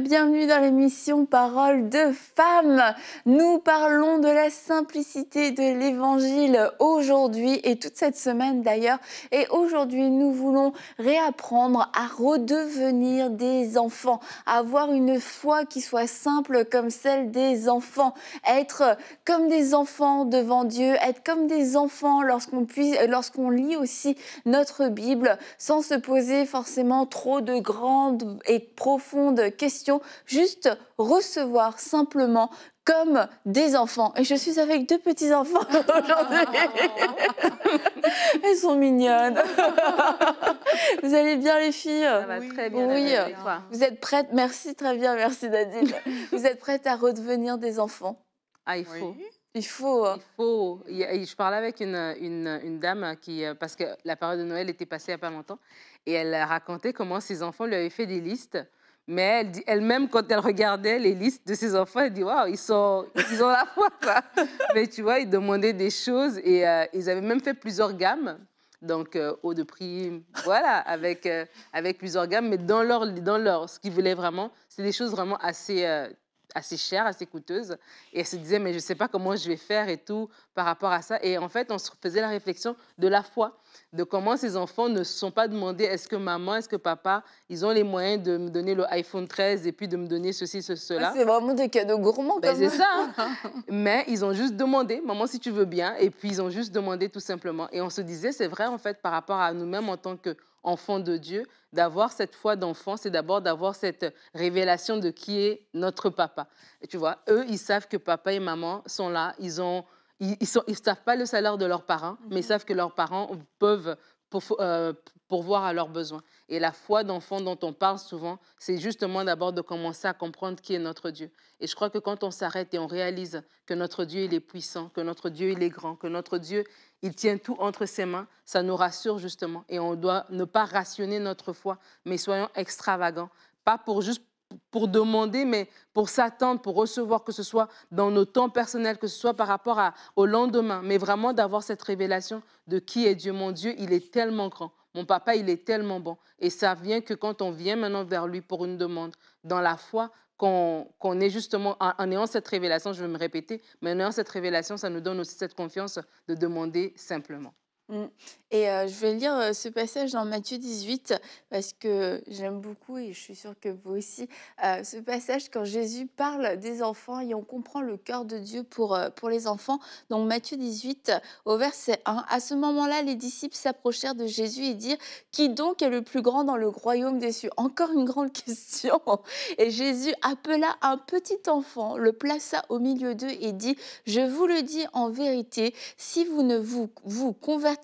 bienvenue dans l'émission Parole de femmes. Nous parlons de la simplicité de l'évangile aujourd'hui et toute cette semaine d'ailleurs. Et aujourd'hui, nous voulons réapprendre à redevenir des enfants, avoir une foi qui soit simple comme celle des enfants, être comme des enfants devant Dieu, être comme des enfants lorsqu'on lorsqu'on lit aussi notre Bible sans se poser forcément trop de grandes et profondes questions juste recevoir simplement comme des enfants. Et je suis avec deux petits-enfants aujourd'hui. Elles sont mignonnes. Vous allez bien les filles oui. très bien. Oui, vous êtes prêtes Merci, très bien, merci Nadine. vous êtes prêtes à redevenir des enfants Ah, il faut. Il faut. Hein. faut. Je parlais avec une, dame qui, euh, parce que la période de Noël était passée il n'y a pas longtemps, et elle racontait comment ses enfants lui avaient fait des listes mais elle-même, quand elle regardait les listes de ses enfants, elle dit Waouh, ils, sont, ils ont la foi, quoi. Mais tu vois, ils demandaient des choses et euh, ils avaient même fait plusieurs gammes. Donc, haut euh, de prix, voilà, avec, euh, avec plusieurs gammes. Mais dans leur, dans leur ce qu'ils voulaient vraiment, c'est des choses vraiment assez assez chères assez coûteuses. Et elle se disait, mais je ne sais pas comment je vais faire et tout par rapport à ça. Et en fait, on se faisait la réflexion de la foi, de comment ces enfants ne se sont pas demandés est-ce que maman, est-ce que papa, ils ont les moyens de me donner le iPhone 13 et puis de me donner ceci, ce, cela. C'est vraiment des cadeaux gourmands, ben, C'est ça. Hein. Mais ils ont juste demandé, maman, si tu veux bien. Et puis, ils ont juste demandé tout simplement. Et on se disait, c'est vrai, en fait, par rapport à nous-mêmes en tant que enfant de Dieu, d'avoir cette foi d'enfant, c'est d'abord d'avoir cette révélation de qui est notre papa. Et tu vois, eux, ils savent que papa et maman sont là, ils ont ils ne savent pas le salaire de leurs parents, mais ils mhm. savent que leurs parents peuvent euh, pourvoir à leurs besoins. Et la foi d'enfant dont on parle souvent, c'est justement d'abord de commencer à comprendre qui est notre Dieu. Et je crois que quand on s'arrête et on réalise que notre Dieu, il est puissant, que notre Dieu, il est grand, que notre Dieu, il tient tout entre ses mains, ça nous rassure justement. Et on doit ne pas rationner notre foi, mais soyons extravagants. Pas pour juste pour demander, mais pour s'attendre, pour recevoir, que ce soit dans nos temps personnels, que ce soit par rapport à, au lendemain, mais vraiment d'avoir cette révélation de qui est Dieu. Mon Dieu, il est tellement grand. Mon papa, il est tellement bon. Et ça vient que quand on vient maintenant vers lui pour une demande, dans la foi, qu'on est justement, en, en, ayant cette révélation, je vais me répéter, mais en ayant cette révélation, ça nous donne aussi cette confiance de demander simplement. Mm. Et euh, je vais lire euh, ce passage dans Matthieu 18 parce que j'aime beaucoup et je suis sûre que vous aussi. Euh, ce passage quand Jésus parle des enfants et on comprend le cœur de Dieu pour, pour les enfants. Donc Matthieu 18 au verset 1. À ce moment-là, les disciples s'approchèrent de Jésus et dirent Qui donc est le plus grand dans le royaume des cieux Encore une grande question. Et Jésus appela un petit enfant, le plaça au milieu d'eux et dit Je vous le dis en vérité, si vous ne vous, vous convertissez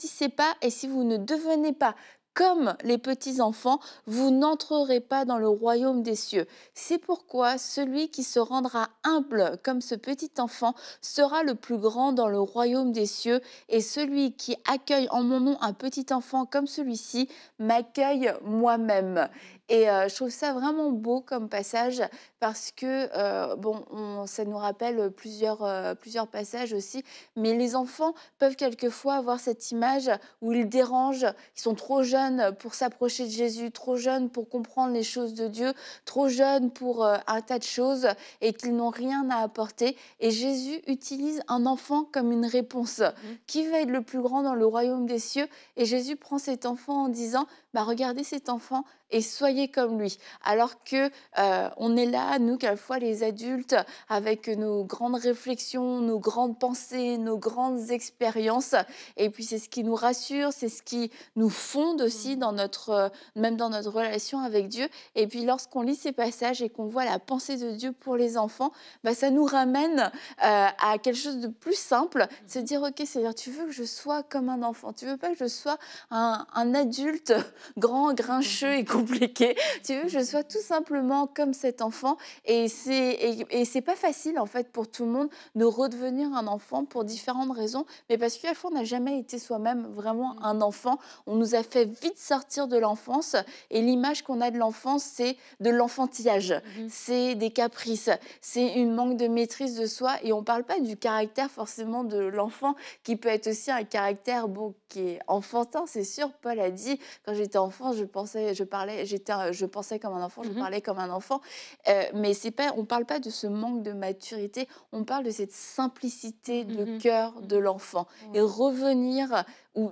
et si vous ne devenez pas comme les petits-enfants, vous n'entrerez pas dans le royaume des cieux. C'est pourquoi celui qui se rendra humble comme ce petit enfant sera le plus grand dans le royaume des cieux, et celui qui accueille en mon nom un petit enfant comme celui-ci m'accueille moi-même. Et je trouve ça vraiment beau comme passage parce que, bon, ça nous rappelle plusieurs, plusieurs passages aussi, mais les enfants peuvent quelquefois avoir cette image où ils dérangent, ils sont trop jeunes pour s'approcher de Jésus, trop jeunes pour comprendre les choses de Dieu, trop jeunes pour un tas de choses et qu'ils n'ont rien à apporter. Et Jésus utilise un enfant comme une réponse. Mmh. Qui va être le plus grand dans le royaume des cieux Et Jésus prend cet enfant en disant, bah, regardez cet enfant, et soyez comme lui. Alors que euh, on est là, nous, fois les adultes, avec nos grandes réflexions, nos grandes pensées, nos grandes expériences. Et puis c'est ce qui nous rassure, c'est ce qui nous fonde aussi mmh. dans notre, euh, même dans notre relation avec Dieu. Et puis lorsqu'on lit ces passages et qu'on voit la pensée de Dieu pour les enfants, bah, ça nous ramène euh, à quelque chose de plus simple, c'est mmh. dire ok c'est-à-dire, tu veux que je sois comme un enfant, tu veux pas que je sois un, un adulte grand, grincheux et mmh compliqué. Tu veux je sois tout simplement comme cet enfant. Et c'est et, c'est pas facile en fait pour tout le monde de redevenir un enfant pour différentes raisons, mais parce qu'à la on n'a jamais été soi-même vraiment mm. un enfant. On nous a fait vite sortir de l'enfance et l'image qu'on a de l'enfance, c'est de l'enfantillage, mm-hmm. c'est des caprices, c'est une manque de maîtrise de soi. Et on parle pas du caractère forcément de l'enfant qui peut être aussi un caractère beau qui est enfantin, c'est sûr. Paul a dit quand j'étais enfant, je pensais, je parlais, j'étais, je pensais comme un enfant, je mmh parlais comme un enfant. Euh, mais c'est pas, on parle pas de ce manque de maturité, on parle de cette simplicité mmh de cœur mmh de l'enfant et revenir ou,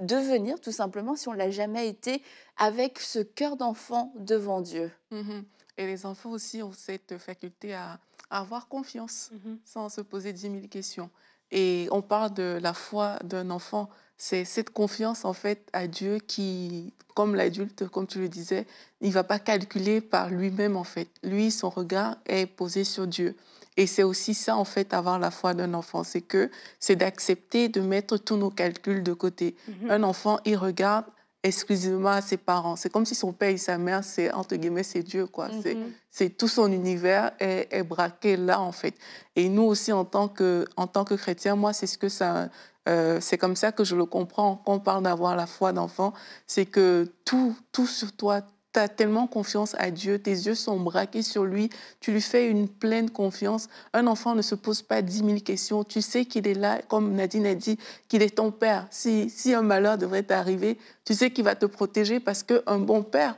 devenir tout simplement si on l'a jamais été avec ce cœur d'enfant devant Dieu. Et les enfants aussi ont cette faculté à, avoir confiance sans se poser dix mille questions. Et on parle de la foi d'un enfant. C'est cette confiance en fait à Dieu qui, comme l'adulte, comme tu le disais, il ne va pas calculer par lui-même en fait. Lui, son regard est posé sur Dieu. Et c'est aussi ça en fait avoir la foi d'un enfant, c'est que c'est d'accepter de mettre tous nos calculs de côté. Mhm. Un enfant, il regarde exclusivement à ses parents. C'est comme si son père et sa mère, c'est entre guillemets, c'est Dieu, quoi. Mhm. C'est tout son univers est, est, braqué là, en fait. Et nous aussi, en tant que, en tant que chrétien, moi, c'est ce que ça, euh, c'est comme ça que je le comprends. Quand on parle d'avoir la foi d'enfant, c'est que tout, tout sur toi, tu as tellement confiance à Dieu, tes yeux sont braqués sur lui, tu lui fais une pleine confiance. Un enfant ne se pose pas dix mille questions, tu sais qu'il est là, comme Nadine a dit, qu'il est ton père. Si, un malheur devrait t'arriver, tu sais qu'il va te protéger parce qu'un bon père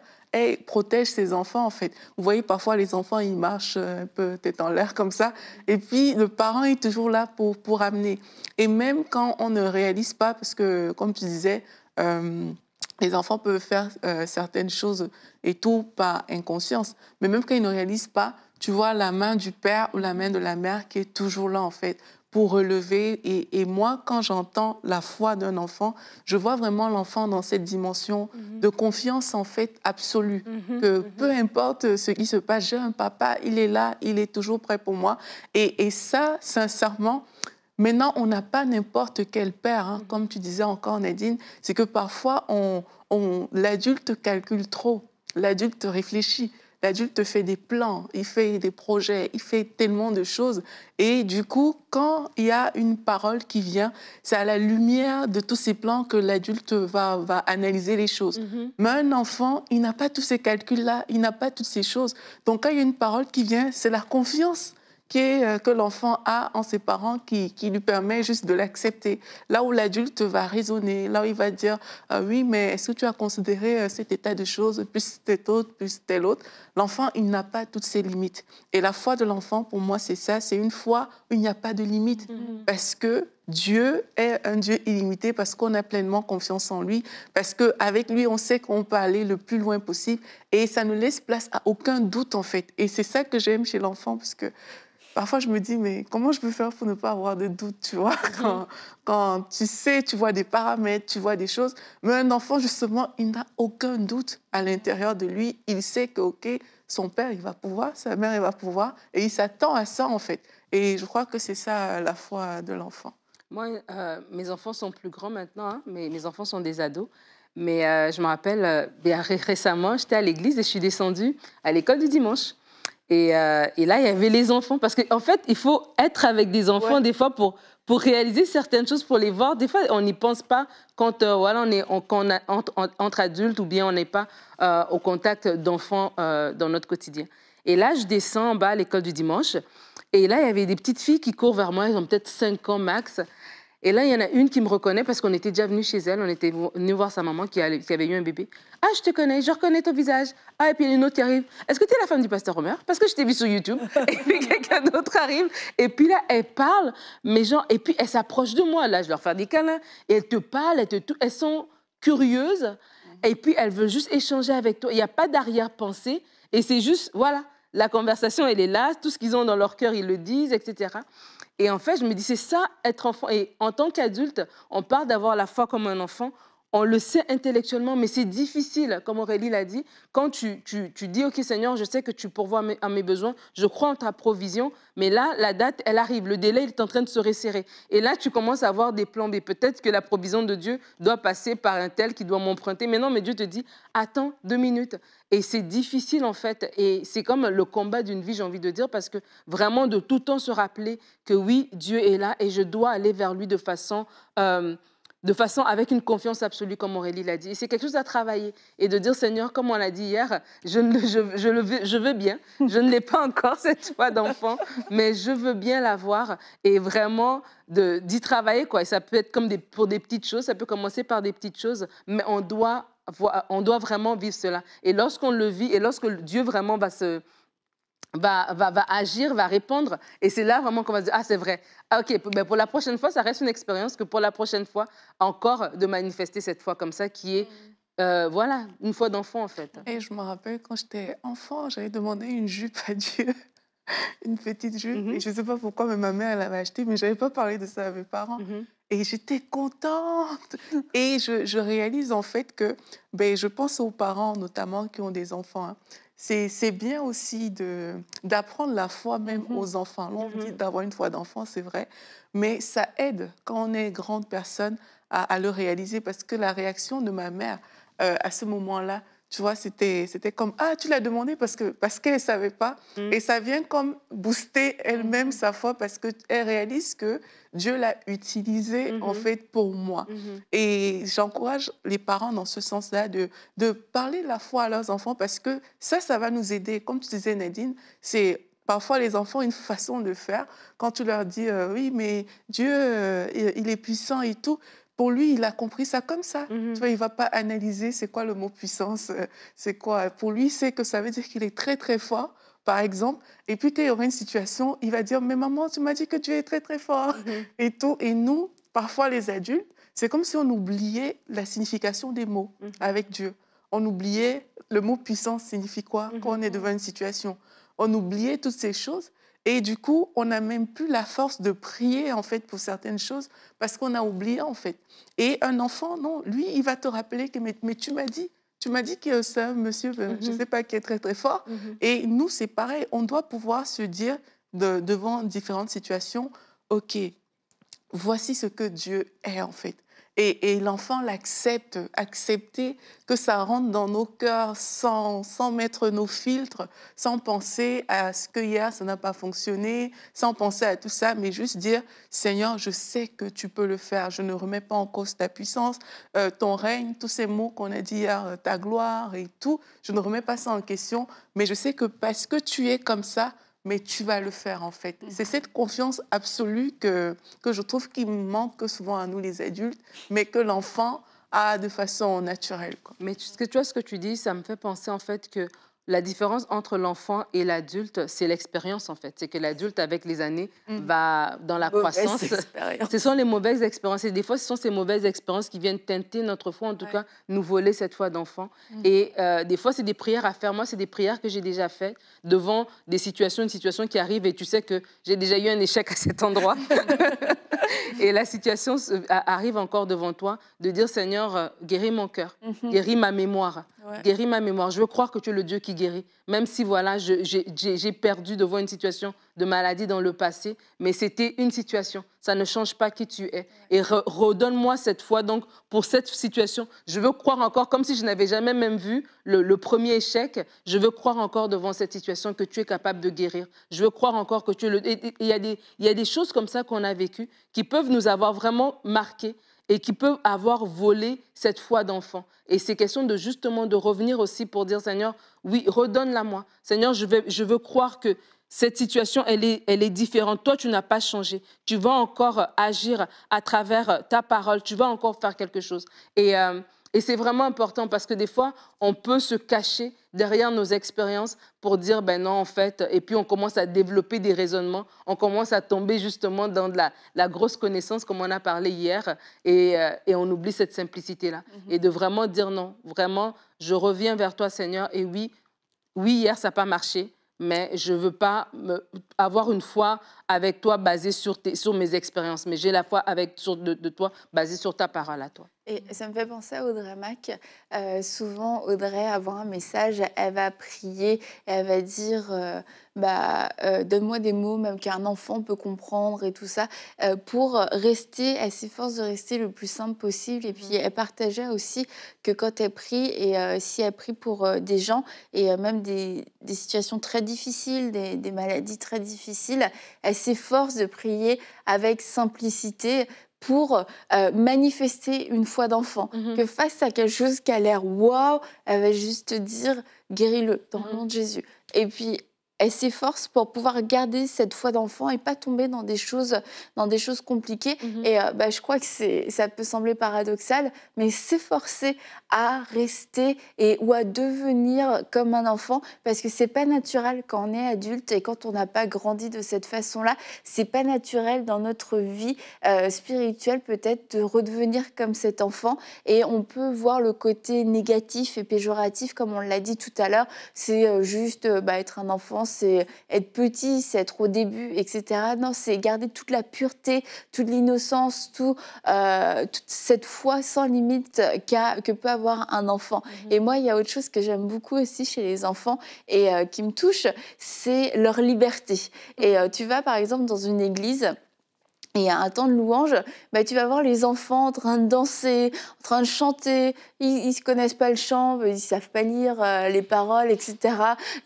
protège ses enfants en fait. Vous voyez parfois les enfants ils marchent un peu tête en l'air comme ça et puis le parent est toujours là pour pour amener. Et même quand on ne réalise pas parce que comme tu disais euh, les enfants peuvent faire euh, certaines choses et tout par inconscience. Mais même quand ils ne réalisent pas, tu vois la main du père ou la main de la mère qui est toujours là, en fait, pour relever. Et, moi, quand j'entends la foi d'un enfant, je vois vraiment l'enfant dans cette dimension mhm. de confiance, en fait, absolue. Mhm, que mhm. peu importe ce qui se passe, j'ai un papa, il est là, il est toujours prêt pour moi. et ça, sincèrement, Maintenant, on n'a pas n'importe quel père, hein. mm. comme tu disais encore Nadine, c'est que parfois l'adulte calcule trop, l'adulte réfléchit, l'adulte fait des plans, il fait des projets, il fait tellement de choses. Et du coup, quand il y a une parole qui vient, c'est à la lumière de tous ces plans que l'adulte va, analyser les choses. Mm-hmm. Mais un enfant, il n'a pas tous ces calculs-là, il n'a pas toutes ces choses. Donc quand il y a une parole qui vient, c'est la confiance euh, que, l'enfant a en ses parents qui, lui permet juste de l'accepter. Là où l'adulte va raisonner, là où il va dire euh, oui, mais est-ce que tu as considéré euh, cet état de choses, plus cet autre, plus tel autre L'enfant, il n'a pas toutes ses limites. Et la foi de l'enfant, pour moi, c'est ça c'est une foi où il n'y a pas de limite. Mm-hmm. Parce que Dieu est un Dieu illimité parce qu'on a pleinement confiance en lui, parce qu'avec lui, on sait qu'on peut aller le plus loin possible et ça ne laisse place à aucun doute en fait. Et c'est ça que j'aime chez l'enfant parce que parfois je me dis, mais comment je peux faire pour ne pas avoir de doute, tu vois, quand, tu sais, tu vois des paramètres, tu vois des choses. Mais un enfant, justement, il n'a aucun doute à l'intérieur de lui. Il sait que, OK, son père, il va pouvoir, sa mère, il va pouvoir, et il s'attend à ça, en fait. Et je crois que c'est ça la foi de l'enfant. Moi, euh, mes enfants sont plus grands maintenant, hein, mais mes enfants sont des ados. Mais euh, je me rappelle, euh, bien récemment, j'étais à l'église et je suis descendue à l'école du dimanche. Euh, et, là, il y avait les enfants. Parce qu'en en fait, il faut être avec des enfants des fois pour, pour réaliser certaines choses, pour les voir. Des fois, on n'y pense pas quand, euh, on est entre, adultes ou bien on n'est pas euh, au contact d'enfants dans notre quotidien. Et là, je descends en bas à l'école du dimanche. Et là, il y avait des petites filles qui courent vers moi. Elles ont peut-être 5 ans max. Et là, il y en a une qui me reconnaît parce qu'on était déjà venu chez elle, on était venu voir sa maman qui, qui, avait eu un bébé. Ah, je te connais, je reconnais ton visage. Ah, et puis il y a une autre qui arrive. Est-ce que tu es la femme du pasteur Homer Parce que je t'ai vu sur YouTube. et puis quelqu'un d'autre arrive. Et puis là, elle parle, mais genre, et puis elle s'approche de moi. Là, je leur fais des câlins. Et elle te parle, elles, te, elles sont curieuses. Et puis elle veut juste échanger avec toi. Il n'y a pas d'arrière-pensée. Et c'est juste, voilà, la conversation, elle est là. Tout ce qu'ils ont dans leur cœur, ils le disent, etc. Et en fait, je me dis, c'est ça, être enfant. Et en tant qu'adulte, on parle d'avoir la foi comme un enfant on le sait intellectuellement, mais c'est difficile, comme Aurélie l'a dit, quand tu, dis, OK Seigneur, je sais que tu pourvois à mes besoins, je crois en ta provision, mais là, la date, elle arrive, le délai, il est en train de se resserrer. Et là, tu commences à avoir des plans B. Peut-être que la provision de Dieu doit passer par un tel qui doit m'emprunter. Mais non, mais Dieu te dit, attends deux minutes. Et c'est difficile, en fait. Et c'est comme le combat d'une vie, j'ai envie de dire, parce que vraiment, de tout temps, se rappeler que oui, Dieu est là et je dois aller vers lui de façon... Euh, de façon avec une confiance absolue, comme Aurélie l'a dit. C'est quelque chose à travailler et de dire, Seigneur, comme on l'a dit hier, je, le veux, je veux bien, je ne l'ai pas encore cette fois d'enfant, mais je veux bien l'avoir et vraiment d'y travailler. Quoi. Et ça peut être comme pour des petites choses, ça peut commencer par des petites choses, mais on doit, on doit vraiment vivre cela. Et lorsqu'on le vit et lorsque Dieu vraiment va se Va, va, agir, va répondre. Et c'est là vraiment qu'on va se dire, ah c'est vrai, ah, ok, mais ben, pour la prochaine fois, ça reste une expérience que pour la prochaine fois, encore de manifester cette foi comme ça, qui est, mm. euh, voilà, une foi d'enfant en fait. Et je me rappelle quand j'étais enfant, j'avais demandé une jupe à Dieu. une petite jupe. Mm-hmm. Et je ne sais pas pourquoi, mais ma mère, elle l'avait achetée, mais je n'avais pas parlé de ça à mes parents. Mm-hmm. Et j'étais contente. Et je, réalise en fait que, ben, je pense aux parents notamment qui ont des enfants. Hein c'est bien aussi d'apprendre la foi même mm-hmm. aux enfants. on dit mm-hmm. d'avoir une foi d'enfant, c'est vrai, mais ça aide quand on est grande personne à, le réaliser parce que la réaction de ma mère euh, à ce moment-là, tu vois, c'était comme Ah, tu l'as demandé parce que parce qu'elle ne savait pas. Mm. Et ça vient comme booster elle-même mm. sa foi parce qu'elle réalise que Dieu l'a utilisé en mm-hmm. fait pour moi. Mm-hmm. Et j'encourage les parents dans ce sens-là de, de parler de la foi à leurs enfants parce que ça, ça va nous aider. Comme tu disais, Nadine, c'est parfois les enfants une façon de faire. Quand tu leur dis euh, oui, mais Dieu, euh, il est puissant et tout, pour lui, il a compris ça comme ça. Mhm. Tu vois, il va pas analyser c'est quoi le mot puissance, euh, c'est quoi. Pour lui, c'est que ça veut dire qu'il est très très fort. Par exemple, et puis il y aura une situation, il va dire Mais maman, tu m'as dit que tu es très très fort. Mhm. Et tout. Et nous, parfois les adultes, c'est comme si on oubliait la signification des mots mhm. avec Dieu. On oubliait le mot puissance signifie quoi quand on est devant une situation. On oubliait toutes ces choses et du coup, on n'a même plus la force de prier en fait pour certaines choses parce qu'on a oublié en fait. Et un enfant, non, lui, il va te rappeler mais, tu m'as dit, tu m'as dit que ça, monsieur, euh, je ne mhm. sais pas, qui est très très fort. Mhm. Et nous, c'est pareil, on doit pouvoir se dire devant différentes situations, ok, voici ce que Dieu est en fait. Et, l'enfant l'accepte, accepter que ça rentre dans nos cœurs sans, mettre nos filtres, sans penser à ce que hier ça n'a pas fonctionné, sans penser à tout ça, mais juste dire Seigneur, je sais que tu peux le faire, je ne remets pas en cause ta puissance, euh, ton règne, tous ces mots qu'on a dit hier, euh, ta gloire et tout, je ne remets pas ça en question, mais je sais que parce que tu es comme ça, mais tu vas le faire en fait. Mmh. C'est cette confiance absolue que, je trouve qui manque souvent à nous les adultes, mais que l'enfant a de façon naturelle. Mais ce que, tu vois, ce que tu dis, ça me fait penser en fait que la différence entre l'enfant et l'adulte, c'est l'expérience en fait. C'est que l'adulte, avec les années, mm. va dans la croissance. Ce sont les mauvaises expériences. Et des fois, ce sont ces mauvaises expériences qui viennent teinter notre foi, en tout cas, nous voler cette foi d'enfant. Mm. Et euh, des fois, c'est des prières à faire. Moi, c'est des prières que j'ai déjà faites devant des situations, une situation qui arrive et tu sais que j'ai déjà eu un échec à cet endroit. et la situation arrive encore devant toi, de dire Seigneur, euh, guéris mon cœur, mm-hmm. guéris ma mémoire, guéris ma mémoire. Je veux croire que tu es le Dieu qui Guérir, Même si, voilà, j'ai perdu devant une situation de maladie dans le passé, mais c'était une situation. Ça ne change pas qui tu es. Et redonne-moi cette foi, donc, pour cette situation. Je veux croire encore, comme si je n'avais jamais même vu le, premier échec, je veux croire encore devant cette situation que tu es capable de guérir. Je veux croire encore que tu es le... Il y, des, il y a des choses comme ça qu'on a vécues qui peuvent nous avoir vraiment marquées et qui peut avoir volé cette foi d'enfant. Et c'est question de justement de revenir aussi pour dire Seigneur, oui, redonne-la moi. Seigneur, je, vais, je veux croire que cette situation, elle est, elle est différente. Toi, tu n'as pas changé. Tu vas encore euh, agir à travers euh, ta parole. Tu vas encore faire quelque chose. Et euh, et c'est vraiment important parce que des fois, on peut se cacher derrière nos expériences pour dire, ben non, en fait, et puis on commence à développer des raisonnements, on commence à tomber justement dans de la, grosse connaissance, comme on a parlé hier, et, euh, on oublie cette simplicité-là. Mhm. Et de vraiment dire non, vraiment, je reviens vers toi, Seigneur, et oui, oui, hier, ça n'a pas marché, mais je ne veux pas avoir une foi avec toi basée sur, tes, sur mes expériences, mais j'ai la foi avec, de, de toi basée sur ta parole à toi. Et mmh. ça me fait penser à Audrey Mack. Euh, souvent, Audrey, avoir un message, elle va prier, elle va dire euh, bah, euh, Donne-moi des mots, même qu'un enfant peut comprendre et tout ça, pour rester, elle s'efforce de rester le plus simple possible. Et puis, mmh. elle partageait aussi que quand elle prie, et si elle prie pour des gens, et même des, situations très difficiles, des, des maladies très difficiles, elle s'efforce de prier avec simplicité pour euh, manifester une foi d'enfant, mm-hmm. que face à quelque chose qui a l'air waouh, elle va juste dire guéris-le dans le mm-hmm. nom de Jésus. Et puis elle s'efforce pour pouvoir garder cette foi d'enfant et pas tomber dans des choses, dans des choses compliquées. Mhm. Et euh, bah, je crois que ça peut sembler paradoxal, mais s'efforcer à rester et ou à devenir comme un enfant, parce que c'est pas naturel quand on est adulte et quand on n'a pas grandi de cette façon-là, c'est pas naturel dans notre vie euh, spirituelle peut-être de redevenir comme cet enfant. Et on peut voir le côté négatif et péjoratif, comme on l'a dit tout à l'heure. C'est euh, juste bah, être un enfant c'est être petit, c'est être au début, etc. Non, c'est garder toute la pureté, toute l'innocence, euh, toute cette foi sans limite que peut avoir un enfant. Mhm. Et moi, il y a autre chose que j'aime beaucoup aussi chez les enfants et euh, qui me touche, c'est leur liberté. Mhm. Et euh, tu vas par exemple dans une église, et à un temps de louange, bah, tu vas voir les enfants en train de danser, en train de chanter. Ils ne connaissent pas le chant, ils savent pas lire euh, les paroles, etc.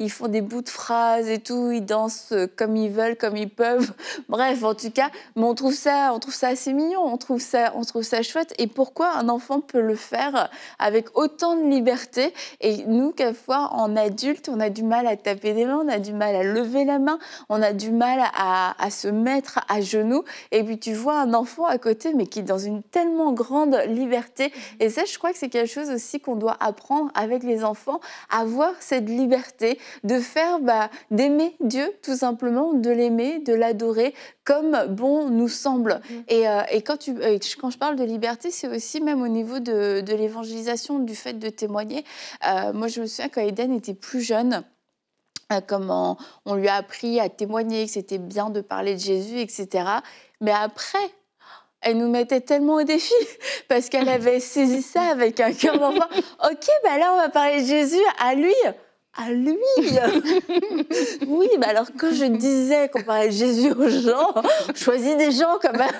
Ils font des bouts de phrases et tout. Ils dansent euh, comme ils veulent, comme ils peuvent. Bref, en tout cas, on trouve ça, on trouve ça assez mignon, on trouve ça, on trouve ça chouette. Et pourquoi un enfant peut le faire avec autant de liberté Et nous, quelquefois, en adulte, on a du mal à taper des mains, on a du mal à lever la main, on a du mal à, à se mettre à genoux et puis tu vois un enfant à côté, mais qui est dans une tellement grande liberté. Mm-hmm. Et ça, je crois que c'est quelque chose aussi qu'on doit apprendre avec les enfants, avoir cette liberté de faire, bah, d'aimer Dieu tout simplement, de l'aimer, de l'adorer comme bon nous semble. Mm-hmm. Et, euh, quand, je parle de liberté, c'est aussi même au niveau de, l'évangélisation, du fait de témoigner. Euh, moi, je me souviens quand Eden était plus jeune, euh, comment on lui a appris à témoigner, que c'était bien de parler de Jésus, etc. Mais après, elle nous mettait tellement au défi parce qu'elle avait saisi ça avec un cœur d'enfant. Ok, ben là, on va parler de Jésus à lui à lui. oui, alors que je disais qu'on parlait de Jésus aux gens, choisis des gens quand même.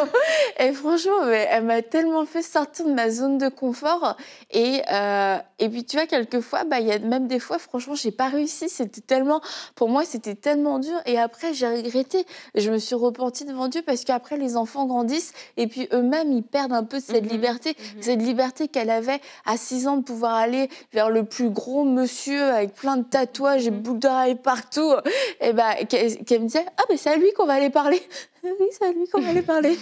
et franchement, mais elle m'a tellement fait sortir de ma zone de confort. Et, euh, et puis tu vois, quelquefois, bah, y a même des fois, franchement, j'ai pas réussi. C'était tellement, pour moi, c'était tellement dur. Et après, j'ai regretté. Je me suis repentie devant Dieu parce qu'après, les enfants grandissent et puis eux-mêmes, ils perdent un peu cette mhm. liberté, mhm. cette liberté qu'elle avait à 6 ans de pouvoir aller vers le plus gros monsieur avec plein de tatouages et mm. boucles d'oreilles partout, et ben, qu'elle me disait Ah, mais c'est à lui qu'on va aller parler. oui, c'est à lui qu'on aller parler,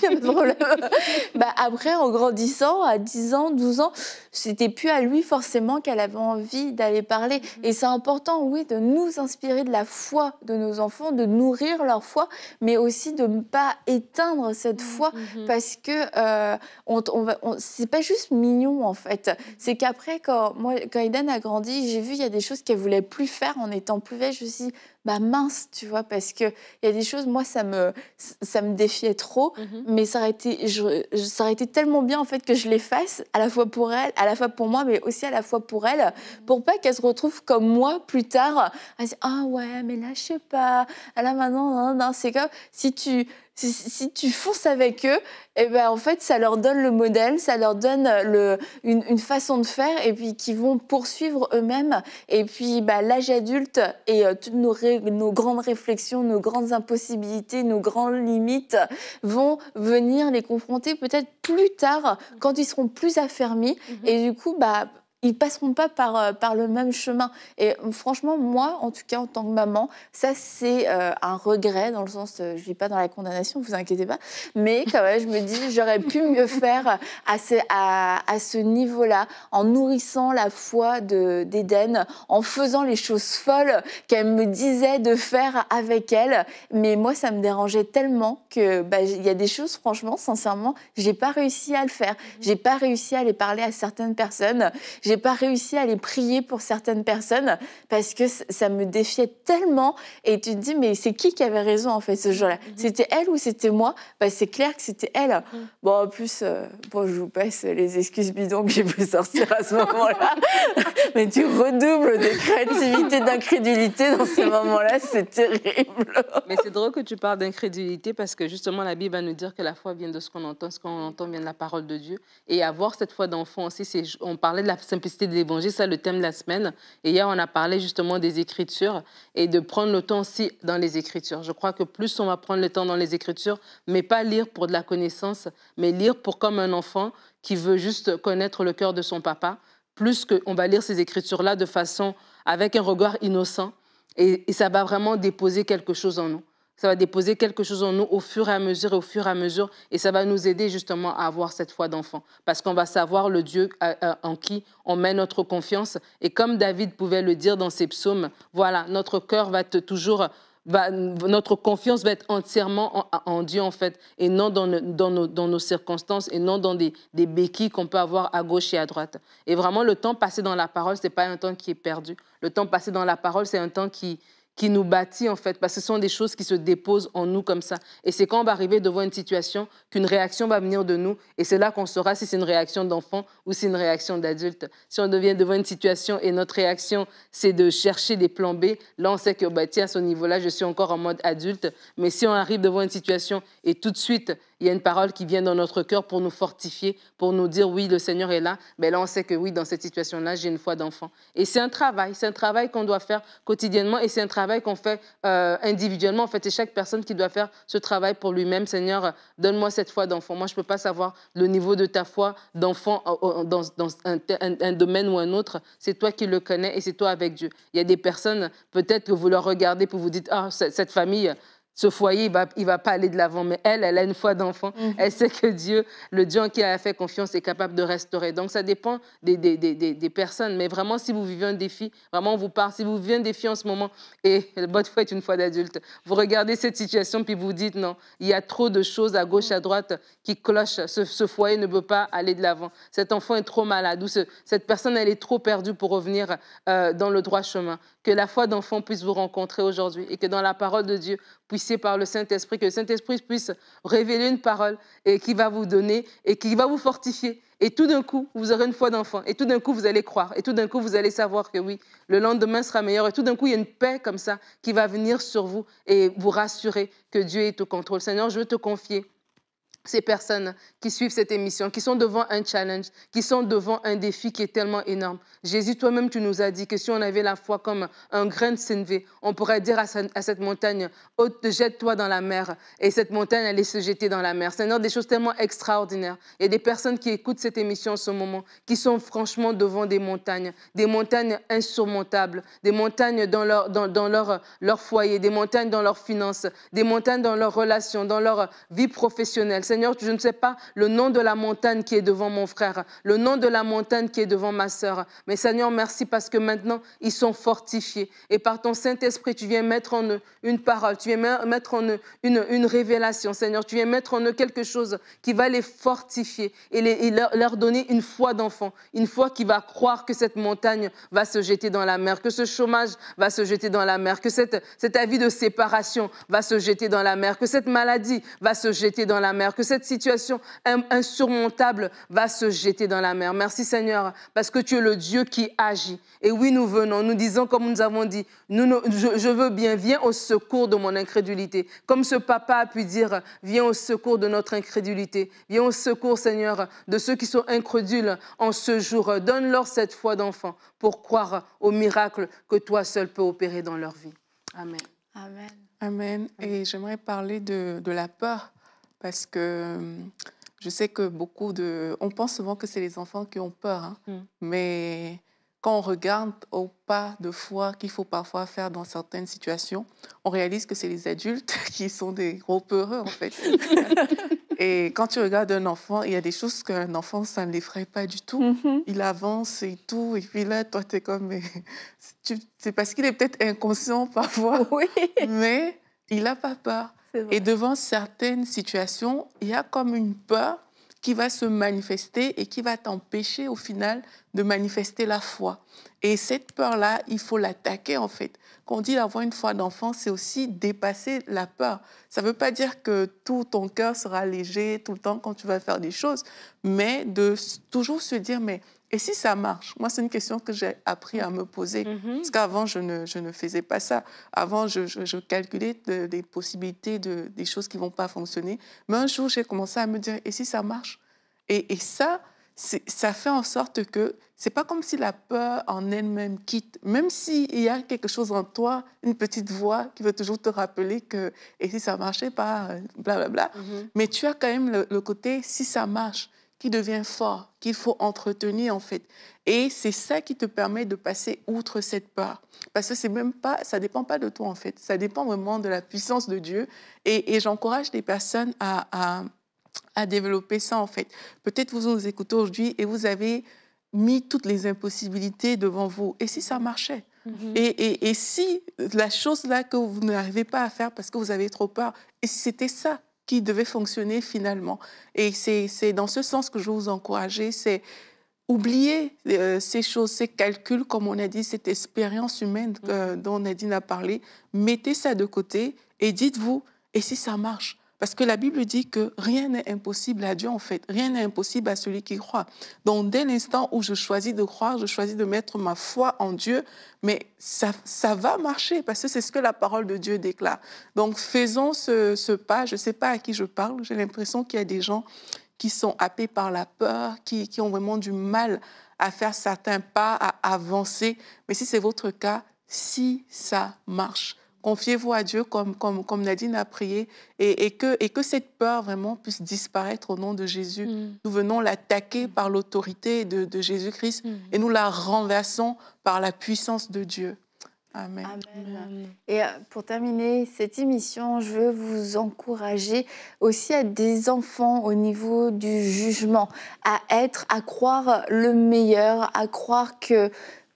bah, après, en grandissant, à 10 ans, 12 ans, c'était plus à lui forcément qu'elle avait envie d'aller parler. Mm-hmm. Et c'est important, oui, de nous inspirer de la foi de nos enfants, de nourrir leur foi, mais aussi de ne pas éteindre cette foi, mm-hmm. parce que ce euh, on, c'est pas juste mignon, en fait. Mm-hmm. C'est qu'après, quand, moi, quand a grandi, j'ai vu, il y a des choses qu'elle voulait plus faire en étant plus vieille. Je me suis dit, bah mince, tu vois, parce que il y a des choses, moi, ça me, ça me défiait trop, mmh mais ça aurait, été, tellement bien, en fait, que je les fasse, à la fois pour elle, à la fois pour moi, mais aussi à la fois pour elle, mmh pour pas qu'elle se retrouve comme moi plus tard, dire, ah ouais, mais là, je sais pas, ah maintenant, non, non, c'est comme si tu si, tu fonces avec eux, et eh ben en fait, ça leur donne le modèle, ça leur donne euh, le, une, façon de faire, et puis qui vont poursuivre eux-mêmes. Et puis, bah, l'âge adulte et euh, toutes nos, grandes réflexions, nos grandes impossibilités, nos grandes limites vont venir les confronter peut-être plus tard, quand ils seront plus affermis. Mm-hmm. Et du coup, bah ils passeront pas par, euh, par le même chemin. Et franchement, moi, en tout cas, en tant que maman, ça, c'est euh, un regret, dans le sens, euh, je ne vis pas dans la condamnation, vous inquiétez pas, mais quand même, je me dis, j'aurais pu mieux faire à ce, à, à ce niveau-là, en nourrissant la foi d'Éden, en faisant les choses folles qu'elle me disait de faire avec elle. Mais moi, ça me dérangeait tellement que bah, il y a des choses, franchement, sincèrement, j'ai pas réussi à le faire. J'ai pas réussi à aller parler à certaines personnes j'ai pas réussi à aller prier pour certaines personnes parce que ça me défiait tellement. Et tu te dis, mais c'est qui qui avait raison en fait ce jour-là mm-hmm. C'était elle ou c'était moi bah, C'est clair que c'était elle. Mm. Bon, en plus, euh, bon, je vous passe les excuses bidons que j'ai pu sortir à ce moment-là. mais tu redoubles de créativité, d'incrédulité dans ce moment là C'est terrible. mais c'est drôle que tu parles d'incrédulité parce que justement, la Bible va nous dire que la foi vient de ce qu'on entend, ce qu'on entend vient de la parole de Dieu. Et avoir cette foi d'enfant aussi, on parlait de la de l'évangile, ça le thème de la semaine. Et hier, on a parlé justement des Écritures et de prendre le temps aussi dans les Écritures. Je crois que plus on va prendre le temps dans les Écritures, mais pas lire pour de la connaissance, mais lire pour comme un enfant qui veut juste connaître le cœur de son papa, plus qu'on va lire ces Écritures-là de façon avec un regard innocent. et ça va vraiment déposer quelque chose en nous ça va déposer quelque chose en nous au fur et à mesure et au fur et à mesure, et ça va nous aider justement à avoir cette foi d'enfant, parce qu'on va savoir le Dieu euh, euh, en qui on met notre confiance, et comme David pouvait le dire dans ses psaumes, voilà, notre cœur va te toujours... notre confiance va être entièrement en, Dieu, en fait, et non dans, nos, dans nos, circonstances, et non dans des, des béquilles qu'on peut avoir à gauche et à droite. Et vraiment, le temps passé dans la parole, ce n'est pas un temps qui est perdu. Le temps passé dans la parole, c'est un temps qui, qui nous bâtit en fait, parce que ce sont des choses qui se déposent en nous comme ça. Et c'est quand on va arriver devant une situation qu'une réaction va venir de nous, et c'est là qu'on saura si c'est une réaction d'enfant ou si c'est une réaction d'adulte. Si on devient devant une situation et notre réaction c'est de chercher des plans B, là on sait que bah, à ce niveau-là je suis encore en mode adulte. Mais si on arrive devant une situation et tout de suite il y a une parole qui vient dans notre cœur pour nous fortifier, pour nous dire oui, le Seigneur est là. Mais là, on sait que oui, dans cette situation-là, j'ai une foi d'enfant. Et c'est un travail, c'est un travail qu'on doit faire quotidiennement et c'est un travail qu'on fait euh, individuellement. En fait, c'est chaque personne qui doit faire ce travail pour lui-même. Seigneur, donne-moi cette foi d'enfant. Moi, je ne peux pas savoir le niveau de ta foi d'enfant euh, euh, dans, un, domaine ou un autre. C'est toi qui le connais et c'est toi avec Dieu. Il y a des personnes, peut-être que vous leur regardez pour vous dites, ah, cette famille, ce foyer, il va, va pas aller de l'avant. Mais elle, elle a une foi d'enfant. Mhm. Elle sait que Dieu, le Dieu en qui elle a fait confiance, est capable de restaurer. Donc, ça dépend des, personnes. Mais vraiment, si vous vivez un défi, vraiment, on vous parle. Si vous vivez un défi en ce moment, et votre foi est une foi d'adulte, vous regardez cette situation, puis vous dites non, il y a trop de choses à gauche, à mhm. droite qui clochent. Ce, foyer ne peut pas aller de l'avant. Cet enfant est trop malade ou cette personne, elle est trop perdue pour revenir euh, dans le droit chemin que la foi d'enfant puisse vous rencontrer aujourd'hui et que dans la parole de Dieu, puissiez par le Saint-Esprit, que le Saint-Esprit puisse révéler une parole et qui va vous donner et qui va vous fortifier. Et tout d'un coup, vous aurez une foi d'enfant. Et tout d'un coup, vous allez croire. Et tout d'un coup, vous allez savoir que oui, le lendemain sera meilleur. Et tout d'un coup, il y a une paix comme ça qui va venir sur vous et vous rassurer que Dieu est au contrôle. Seigneur, je veux te confier ces personnes qui suivent cette émission, qui sont devant un challenge, qui sont devant un défi qui est tellement énorme. Jésus, toi-même, tu nous as dit que si on avait la foi comme un grain de CNV, on pourrait dire à, cette montagne, jette-toi dans la mer, et cette montagne allait se jeter dans la mer. Seigneur, des choses tellement extraordinaires. Il y a des personnes qui écoutent cette émission en ce moment, qui sont franchement devant des montagnes, des montagnes insurmontables, des montagnes dans leur, leur foyer, des montagnes dans leurs finances, des montagnes dans leurs relations, dans leur vie professionnelle. Seigneur, je ne sais pas le nom de la montagne qui est devant mon frère, le nom de la montagne qui est devant ma sœur. Mais Seigneur, merci parce que maintenant, ils sont fortifiés. Et par ton Saint-Esprit, tu viens mettre en eux une parole, tu viens mettre en eux une, révélation, Seigneur. Tu viens mettre en eux quelque chose qui va les fortifier et, les, leur, donner une foi d'enfant, une foi qui va croire que cette montagne va se jeter dans la mer, que ce chômage va se jeter dans la mer, que cette, cet avis de séparation va se jeter dans la mer, que cette maladie va se jeter dans la mer, que cette situation insurmontable va se jeter dans la mer. Merci Seigneur, parce que tu es le Dieu qui agit. Et oui, nous venons, nous disons comme nous avons dit, nous, je, veux bien, viens au secours de mon incrédulité. Comme ce papa a pu dire, viens au secours de notre incrédulité. Viens au secours, Seigneur, de ceux qui sont incrédules en ce jour. Donne-leur cette foi d'enfant pour croire au miracle que toi seul peux opérer dans leur vie. Amen. Amen. Amen. Et j'aimerais parler de, de la peur parce que je sais que beaucoup de... On pense souvent que c'est les enfants qui ont peur, hein. mm. mais quand on regarde au pas de foi qu'il faut parfois faire dans certaines situations, on réalise que c'est les adultes qui sont des gros peureux, en fait. et quand tu regardes un enfant, il y a des choses qu'un enfant, ça ne ferait pas du tout. Mm-hmm. Il avance et tout. Et puis là, toi, tu es comme... C'est parce qu'il est peut-être inconscient parfois, oui. mais il n'a pas peur. Et devant certaines situations, il y a comme une peur qui va se manifester et qui va t'empêcher au final de manifester la foi. Et cette peur-là, il faut l'attaquer en fait. Quand on dit avoir une foi d'enfant, c'est aussi dépasser la peur. Ça ne veut pas dire que tout ton cœur sera léger tout le temps quand tu vas faire des choses, mais de toujours se dire, mais et si ça marche Moi, c'est une question que j'ai appris à me poser. Mhm. Parce qu'avant, je ne, faisais pas ça. Avant, je, calculais des possibilités, des choses qui ne vont pas fonctionner. Mais un jour, j'ai commencé à me dire, et si ça marche et, ça, ça fait en sorte que c'est pas comme si la peur en elle-même quitte. Même s'il y a quelque chose en toi, une petite voix qui veut toujours te rappeler que, et si ça marchait pas, euh, blablabla. Bla, mhm. bla, Mais tu as quand même le côté, si ça marche qui devient fort, qu'il faut entretenir en fait. Et c'est ça qui te permet de passer outre cette peur. Parce que c'est même pas, ça dépend pas de toi en fait. Ça dépend vraiment de la puissance de Dieu. Et, j'encourage les personnes à, développer ça en fait. Peut-être vous nous écoutez aujourd'hui et vous avez mis toutes les impossibilités devant vous. Et si ça marchait mhm. et, et si la chose là que vous n'arrivez pas à faire parce que vous avez trop peur, et si c'était ça qui devait fonctionner finalement. Et c'est dans ce sens que je vous encourager, c'est oublier euh, ces choses, ces calculs, comme on a dit, cette expérience humaine mm. euh, dont Nadine a parlé, mettez ça de côté et dites-vous, et si ça marche parce que la Bible dit que rien n'est impossible à Dieu, en fait. Rien n'est impossible à celui qui croit. Donc, dès l'instant où je choisis de croire, je choisis de mettre ma foi en Dieu, mais ça, va marcher parce que c'est ce que la parole de Dieu déclare. Donc, faisons ce, pas. Je ne sais pas à qui je parle. J'ai l'impression qu'il y a des gens qui sont happés par la peur, qui ont vraiment du mal à faire certains pas, à avancer. Mais si c'est votre cas, si ça marche, Confiez-vous à Dieu comme, Nadine a prié et, que, cette peur vraiment puisse disparaître au nom de Jésus. Mm. Nous venons l'attaquer par l'autorité de, Jésus-Christ mm. et nous la renversons par la puissance de Dieu. Amen. Amen. Et euh, pour terminer cette émission, je veux vous encourager aussi à des enfants au niveau du jugement, à être, à croire le meilleur, à croire que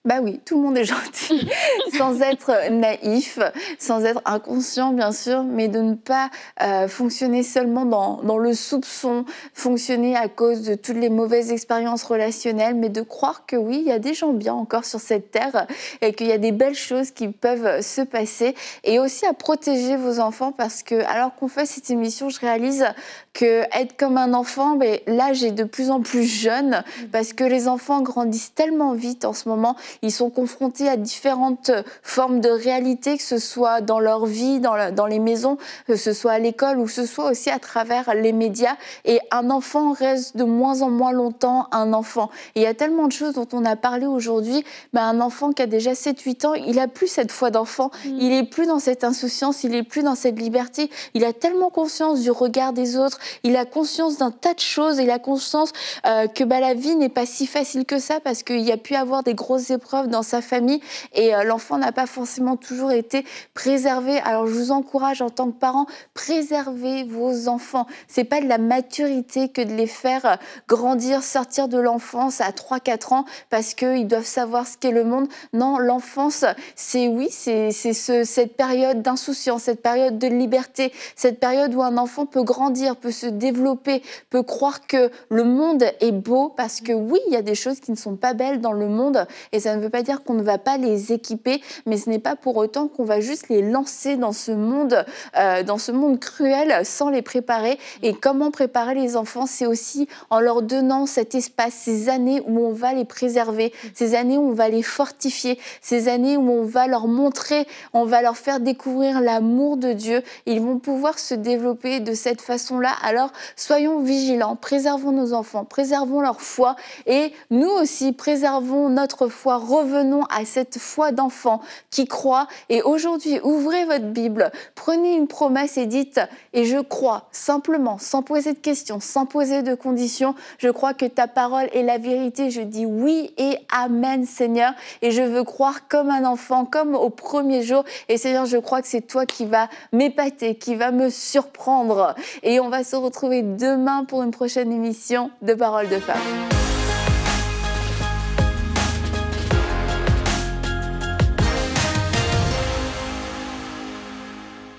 bah oui, tout le monde est gentil, sans être naïf, sans être inconscient bien sûr, mais de ne pas euh, fonctionner seulement dans, dans, le soupçon, fonctionner à cause de toutes les mauvaises expériences relationnelles, mais de croire que oui, il y a des gens bien encore sur cette terre et qu'il y a des belles choses qui peuvent se passer, et aussi à protéger vos enfants parce que alors qu'on fait cette émission, je réalise que être comme un enfant, mais ben, l'âge est de plus en plus jeune parce que les enfants grandissent tellement vite en ce moment ils sont confrontés à différentes formes de réalité, que ce soit dans leur vie, dans, dans les maisons, que ce soit à l'école ou que ce soit aussi à travers les médias. Et un enfant reste de moins en moins longtemps un enfant. Et il y a tellement de choses dont on a parlé aujourd'hui. Ben, un enfant qui a déjà 7-8 ans, il a plus cette foi d'enfant, mm. il est plus dans cette insouciance, il est plus dans cette liberté. Il a tellement conscience du regard des autres, il a conscience d'un tas de choses, il a conscience euh, que ben, la vie n'est pas si facile que ça parce qu'il y a pu avoir des grosses épreuves preuve dans sa famille et euh, l'enfant n'a pas forcément toujours été préservé. Alors je vous encourage en tant que parents, préservez vos enfants. C'est pas de la maturité que de les faire euh, grandir, sortir de l'enfance à 3-4 ans parce qu'ils doivent savoir ce qu'est le monde. Non, l'enfance, c'est oui, c'est ce, cette période d'insouciance, cette période de liberté, cette période où un enfant peut grandir, peut se développer, peut croire que le monde est beau parce que oui, il y a des choses qui ne sont pas belles dans le monde et ça ça ne veut pas dire qu'on ne va pas les équiper, mais ce n'est pas pour autant qu'on va juste les lancer dans ce monde, euh, dans ce monde cruel sans les préparer. Et comment préparer les enfants C'est aussi en leur donnant cet espace, ces années où on va les préserver, ces années où on va les fortifier, ces années où on va leur montrer, on va leur faire découvrir l'amour de Dieu. Ils vont pouvoir se développer de cette façon-là. Alors soyons vigilants, préservons nos enfants, préservons leur foi et nous aussi préservons notre foi revenons à cette foi d'enfant qui croit. Et aujourd'hui, ouvrez votre Bible, prenez une promesse et dites Et je crois, simplement, sans poser de questions, sans poser de conditions, je crois que ta parole est la vérité. Je dis oui et Amen, Seigneur. Et je veux croire comme un enfant, comme au premier jour. Et Seigneur, je crois que c'est toi qui vas m'épater, qui va me surprendre. Et on va se retrouver demain pour une prochaine émission de Parole de Femmes.